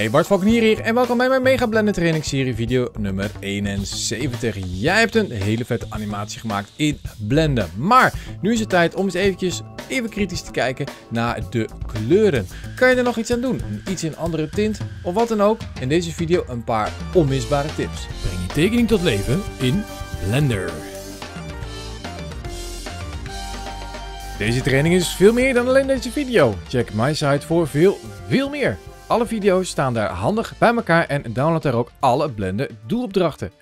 Hey Bart Valkenier hier en welkom bij mijn Mega Blender Training Serie video nummer 71. Jij hebt een hele vette animatie gemaakt in Blender. Maar nu is het tijd om eens eventjes even kritisch te kijken naar de kleuren. Kan je er nog iets aan doen? Iets in andere tint of wat dan ook? In deze video een paar onmisbare tips. Breng je tekening tot leven in Blender. Deze training is veel meer dan alleen deze video. Check mijn site voor veel, veel meer. Alle video's staan daar handig bij elkaar en download daar ook alle blende doelopdrachten.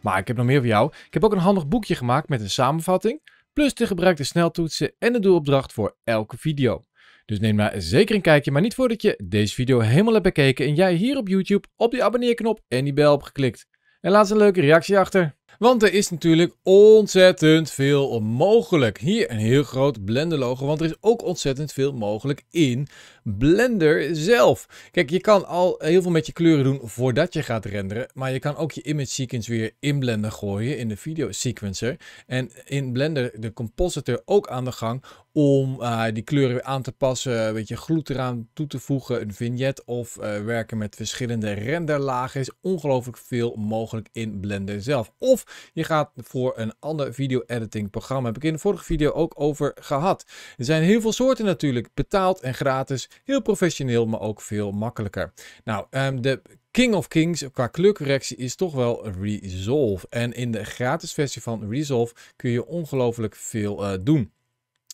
Maar ik heb nog meer voor jou. Ik heb ook een handig boekje gemaakt met een samenvatting, plus de gebruikte sneltoetsen en de doelopdracht voor elke video. Dus neem maar zeker een kijkje, maar niet voordat je deze video helemaal hebt bekeken en jij hier op YouTube op die abonneerknop en die bel hebt geklikt. En laat eens een leuke reactie achter. Want er is natuurlijk ontzettend veel mogelijk. Hier een heel groot Blender logo, want er is ook ontzettend veel mogelijk in Blender zelf. Kijk, je kan al heel veel met je kleuren doen voordat je gaat renderen, maar je kan ook je image sequence weer in Blender gooien, in de video sequencer. En in Blender de compositor ook aan de gang om eh, die kleuren weer aan te passen, een beetje gloed eraan toe te voegen, een vignet of eh, werken met verschillende renderlagen. is ongelooflijk veel mogelijk in Blender zelf. Of je gaat voor een ander video editing programma. Heb ik in de vorige video ook over gehad. Er zijn heel veel soorten natuurlijk, betaald en gratis, heel professioneel, maar ook veel makkelijker. Nou, ehm, de King of Kings qua kleurcorrectie is toch wel Resolve. En in de gratis versie van Resolve kun je ongelooflijk veel eh, doen.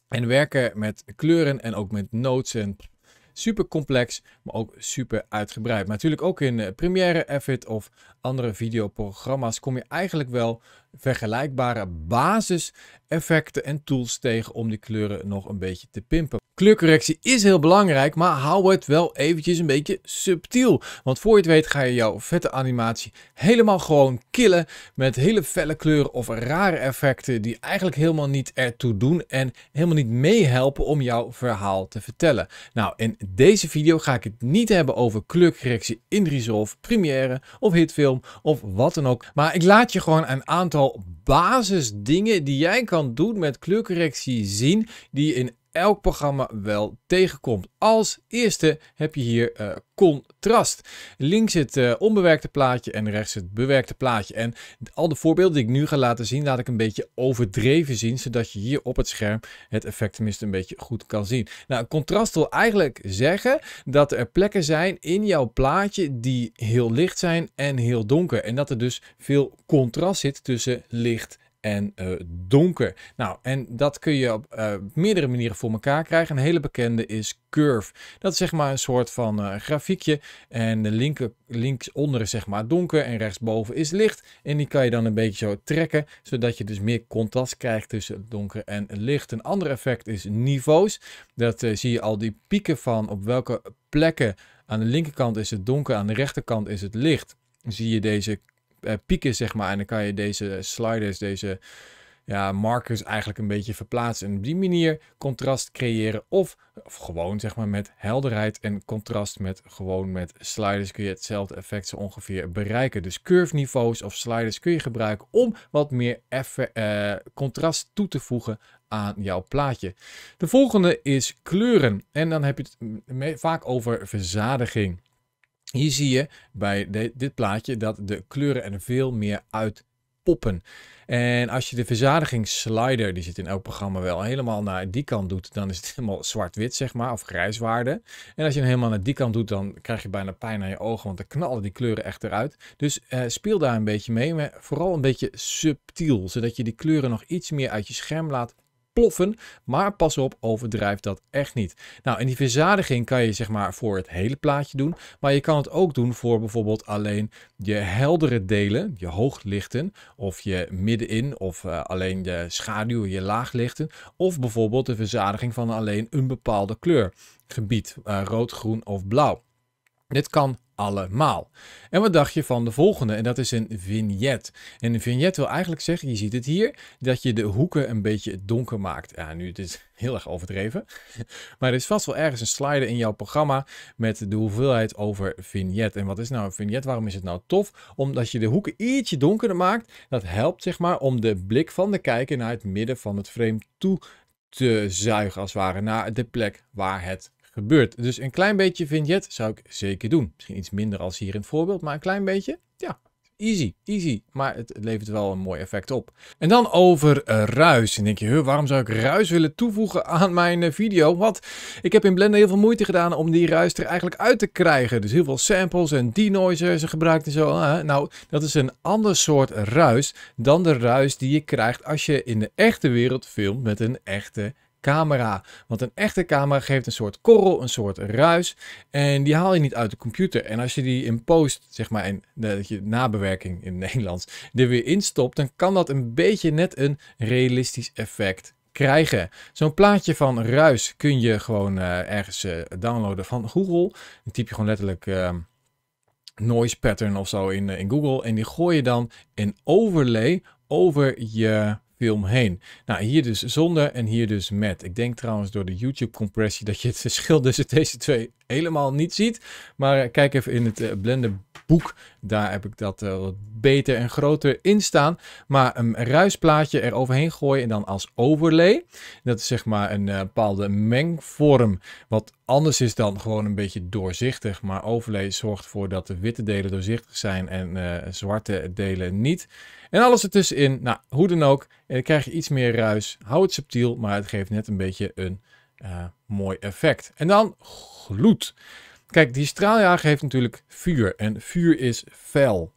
En werken met kleuren en ook met notes en Super complex, maar ook super uitgebreid. Maar natuurlijk ook in eh, Premiere, Avid of andere videoprogramma's kom je eigenlijk wel vergelijkbare basiseffecten en tools tegen om die kleuren nog een beetje te pimpen. Kleurcorrectie is heel belangrijk, maar hou het wel eventjes een beetje subtiel. Want voor je het weet ga je jouw vette animatie helemaal gewoon killen met hele felle kleuren of rare effecten die eigenlijk helemaal niet ertoe doen en helemaal niet meehelpen om jouw verhaal te vertellen. Nou, in deze video ga ik het niet hebben over kleurcorrectie in Resolve, Premiere of Hitfilm of wat dan ook. Maar ik laat je gewoon een aantal basisdingen die jij kan doen met kleurcorrectie zien die je in elk programma wel tegenkomt. Als eerste heb je hier eh, contrast. Links het eh, onbewerkte plaatje en rechts het bewerkte plaatje. En al de voorbeelden die ik nu ga laten zien, laat ik een beetje overdreven zien, zodat je hier op het scherm het effect een beetje goed kan zien. Nou, contrast wil eigenlijk zeggen dat er plekken zijn in jouw plaatje die heel licht zijn en heel donker. En dat er dus veel contrast zit tussen licht en eh, donker. Nou, en dat kun je op eh, meerdere manieren voor elkaar krijgen. Een hele bekende is curve. Dat is zeg maar een soort van eh, grafiekje. En de linker, links is zeg maar donker en rechtsboven is licht. En die kan je dan een beetje zo trekken, zodat je dus meer contrast krijgt tussen donker en licht. Een ander effect is niveaus. Dat zie je al die pieken van op welke plekken. Aan de linkerkant is het donker, aan de rechterkant is het licht zie je deze eh, pieken, zeg maar. En dan kan je deze sliders, deze ja, markers eigenlijk een beetje verplaatsen. En op die manier contrast creëren. Of, of gewoon zeg maar met helderheid en contrast met gewoon met sliders kun je hetzelfde effect zo ongeveer bereiken. Dus curve niveaus of sliders kun je gebruiken om wat meer effe, eh, contrast toe te voegen aan jouw plaatje. De volgende is kleuren. En dan heb je het vaak over verzadiging. Hier zie je bij dit plaatje dat de kleuren er veel meer uitpoppen. En als je de verzadigingsslider, die zit in elk programma wel, helemaal naar die kant doet, dan is het helemaal zwart-wit, zeg maar, of grijswaarde. En als je hem helemaal naar die kant doet, dan krijg je bijna pijn aan je ogen, want dan knallen die kleuren echt eruit. Dus eh, speel daar een beetje mee, maar vooral een beetje subtiel, zodat je die kleuren nog iets meer uit je scherm laat ploffen, Maar pas op, overdrijf dat echt niet. Nou, en die verzadiging kan je zeg maar voor het hele plaatje doen. Maar je kan het ook doen voor bijvoorbeeld alleen je heldere delen, je hooglichten. Of je middenin, of eh, alleen je schaduw, je laaglichten. Of bijvoorbeeld de verzadiging van alleen een bepaalde kleurgebied, Gebied, eh, rood, groen of blauw. Dit kan allemaal. En wat dacht je van de volgende? En dat is een vignet. En een vignet wil eigenlijk zeggen, je ziet het hier, dat je de hoeken een beetje donker maakt. Ja, nu, het is heel erg overdreven. Maar er is vast wel ergens een slider in jouw programma met de hoeveelheid over vignet. En wat is nou een vignet? Waarom is het nou tof? Omdat je de hoeken ietsje donkerder maakt. Dat helpt, zeg maar, om de blik van de kijker naar het midden van het frame toe te zuigen, als het ware, naar de plek waar het gebeurt. Dus een klein beetje vignet zou ik zeker doen. Misschien iets minder als hier in het voorbeeld, maar een klein beetje, ja, easy, easy. Maar het levert wel een mooi effect op. En dan over eh, ruis. En denk je, waarom zou ik ruis willen toevoegen aan mijn eh, video? Want ik heb in Blender heel veel moeite gedaan om die ruis er eigenlijk uit te krijgen. Dus heel veel samples en denoisers gebruikt en zo. nou, dat is een ander soort ruis dan de ruis die je krijgt als je in de echte wereld filmt met een echte camera. Want een echte camera geeft een soort korrel, een soort ruis. En die haal je niet uit de computer. En als je die in post, zeg maar, in, dat je nabewerking in het Nederlands, er weer instopt, dan kan dat een beetje net een realistisch effect krijgen. Zo'n plaatje van ruis kun je gewoon eh, ergens eh, downloaden van Google. Dan typ je gewoon letterlijk ehm, noise pattern of zo in, eh, in Google. En die gooi je dan in overlay over je heen. Nou, hier dus zonder en hier dus met. Ik denk trouwens door de YouTube-compressie dat je het verschil tussen deze twee helemaal niet ziet. Maar eh, kijk even in het eh, Blender boek. Daar heb ik dat eh, wat beter en groter in staan. Maar een ruisplaatje eroverheen gooien en dan als overlay. Dat is zeg maar een eh, bepaalde mengvorm. Wat anders is dan gewoon een beetje doorzichtig. Maar overlay zorgt ervoor dat de witte delen doorzichtig zijn en uh, zwarte delen niet. En alles ertussenin, nou hoe dan ook, dan krijg je iets meer ruis. Hou het subtiel, maar het geeft net een beetje een mooi effect. En dan gloed. Kijk, die straaljager heeft natuurlijk vuur en vuur is fel.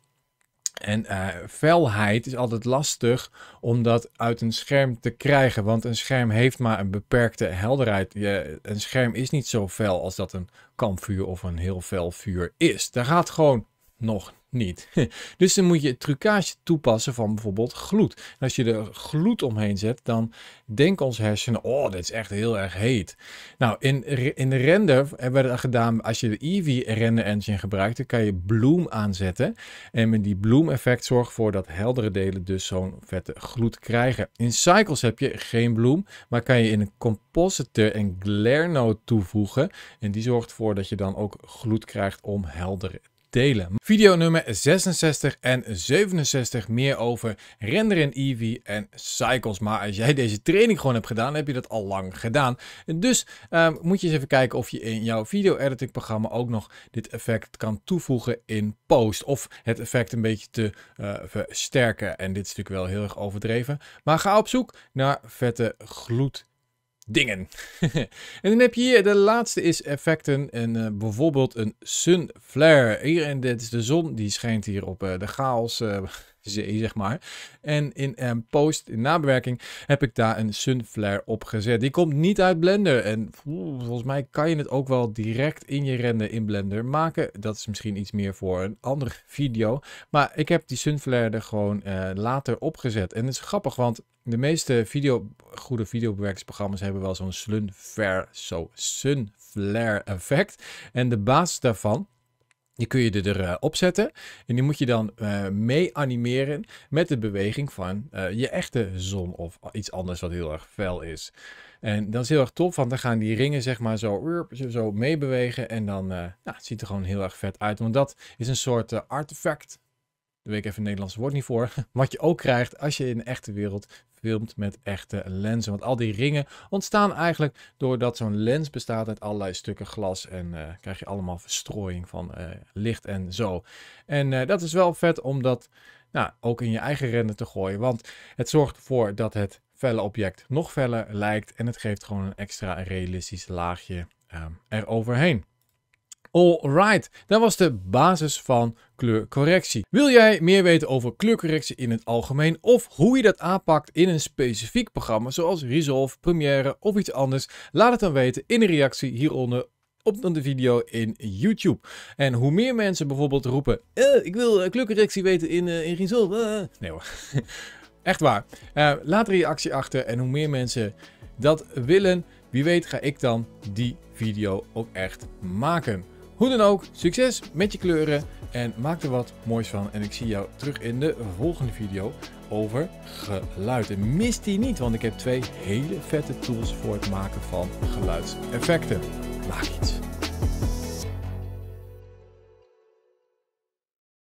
En eh, felheid is altijd lastig om dat uit een scherm te krijgen, want een scherm heeft maar een beperkte helderheid. Je, een scherm is niet zo fel als dat een kampvuur of een heel fel vuur is. Daar gaat gewoon nog niet. Dus dan moet je trucage toepassen van bijvoorbeeld gloed. als je er gloed omheen zet, dan denken ons hersenen, oh, dit is echt heel erg heet. Nou, in, in de render hebben we dat gedaan, als je de Eevee render engine gebruikt, dan kan je bloem aanzetten. En met die bloem effect zorgt ervoor dat heldere delen dus zo'n vette gloed krijgen. In Cycles heb je geen bloem, maar kan je in een Compositor een Glare Node toevoegen. En die zorgt ervoor dat je dan ook gloed krijgt om heldere delen. Video nummer 66 en 67 meer over renderen in Eevee en Cycles. Maar als jij deze training gewoon hebt gedaan, heb je dat al lang gedaan. Dus ehm, moet je eens even kijken of je in jouw video editing programma ook nog dit effect kan toevoegen in post. Of het effect een beetje te eh, versterken. En dit is natuurlijk wel heel erg overdreven. Maar ga op zoek naar vette gloed dingen. en dan heb je hier, de laatste is effecten. En eh, bijvoorbeeld een sun flare. Hier, en dit is de zon, die schijnt hier op eh, de chaos eh, zee, zeg maar. En in um, post, in nabewerking, heb ik daar een sunflare op gezet. Die komt niet uit Blender. En volgens mij kan je het ook wel direct in je render in Blender maken. Dat is misschien iets meer voor een andere video. Maar ik heb die sunflare er gewoon eh, later later gezet En het is grappig, want de meeste video, goede videobewerkingsprogramma's hebben wel zo'n sunflare, zo sunflare effect. En de basis daarvan die kun je er eh, zetten. en die moet je dan uh, mee animeren met de beweging van eh, je echte zon of iets anders wat heel erg fel is. En dat is heel erg tof, want dan gaan die ringen zeg maar zo, zo meebewegen en dan uh, nou, het ziet er gewoon heel erg vet uit. Want dat is een soort artefact daar weet ik even een Nederlands woord niet voor. Wat je ook krijgt als je in de echte wereld filmt met echte lenzen. Want al die ringen ontstaan eigenlijk doordat zo'n lens bestaat uit allerlei stukken glas. En eh, krijg je allemaal verstrooiing van eh, licht en zo. En eh, dat is wel vet om dat nou, ook in je eigen render te gooien. Want het zorgt ervoor dat het felle object nog feller lijkt. En het geeft gewoon een extra realistisch laagje ehm, eroverheen. Alright, dat was de basis van kleurcorrectie. Wil jij meer weten over kleurcorrectie in het algemeen of hoe je dat aanpakt in een specifiek programma zoals Resolve, Premiere of iets anders? Laat het dan weten in de reactie hieronder op de video in YouTube. En hoe meer mensen bijvoorbeeld roepen, eh, ik wil eh, kleurcorrectie weten in, eh, in Resolve. Eh. Nee hoor, echt waar. laat een reactie achter en hoe meer mensen dat willen, wie weet ga ik dan die video ook echt maken. Hoe dan ook, succes met je kleuren en maak er wat moois van. En ik zie jou terug in de volgende video over geluid. Mist mis die niet, want ik heb twee hele vette tools voor het maken van geluidseffecten. Maak iets.